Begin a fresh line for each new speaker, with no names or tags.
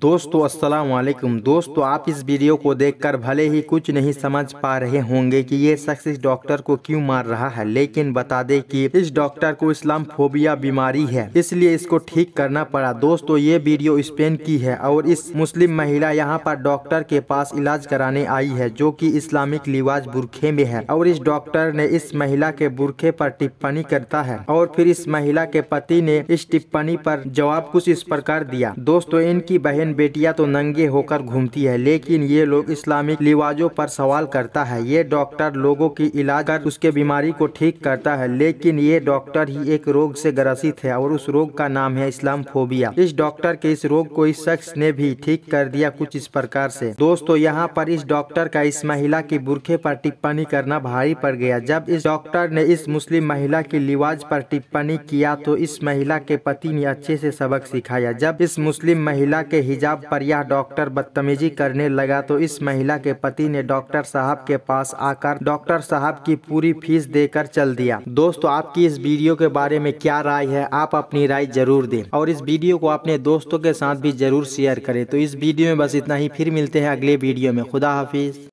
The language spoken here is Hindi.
दोस्तों अस्सलाम वालेकुम दोस्तों आप इस वीडियो को देखकर भले ही कुछ नहीं समझ पा रहे होंगे कि ये शख्स इस डॉक्टर को क्यों मार रहा है लेकिन बता दे कि इस डॉक्टर को इस्लाम फोबिया बीमारी है इसलिए इसको ठीक करना पड़ा दोस्तों ये वीडियो स्पेन की है और इस मुस्लिम महिला यहाँ पर डॉक्टर के पास इलाज कराने आई है जो की इस्लामिक लिवाज बुरखे में है और इस डॉक्टर ने इस महिला के बुरखे पर टिप्पणी करता है और फिर इस महिला के पति ने इस टिप्पणी पर जवाब कुछ इस प्रकार दिया दोस्तों इनकी बहन मुसलमान बेटियां तो नंगे होकर घूमती है लेकिन ये लोग इस्लामिक लिवाजों पर सवाल करता है ये डॉक्टर लोगों की इलाज कर उसके बीमारी को ठीक करता है लेकिन ये डॉक्टर ही एक रोग से ग्रसित है और उस रोग का नाम है इस्लाम फोबिया इस डॉक्टर के इस रोग को इस शख्स ने भी ठीक कर दिया कुछ इस प्रकार से दोस्तों यहाँ पर इस डॉक्टर का इस महिला की बुरखे पर टिप्पणी करना भारी पड़ गया जब इस डॉक्टर ने इस मुस्लिम महिला के लिवाज पर टिप्पणी किया तो इस महिला के पति ने अच्छे से सबक सिखाया जब इस मुस्लिम महिला के हिज हिजाब पर यह डॉक्टर बदतमीजी करने लगा तो इस महिला के पति ने डॉक्टर साहब के पास आकर डॉक्टर साहब की पूरी फीस देकर चल दिया दोस्तों आपकी इस वीडियो के बारे में क्या राय है आप अपनी राय जरूर दें और इस वीडियो को अपने दोस्तों के साथ भी जरूर शेयर करें तो इस वीडियो में बस इतना ही फिर मिलते हैं अगले वीडियो में खुदा हाफिज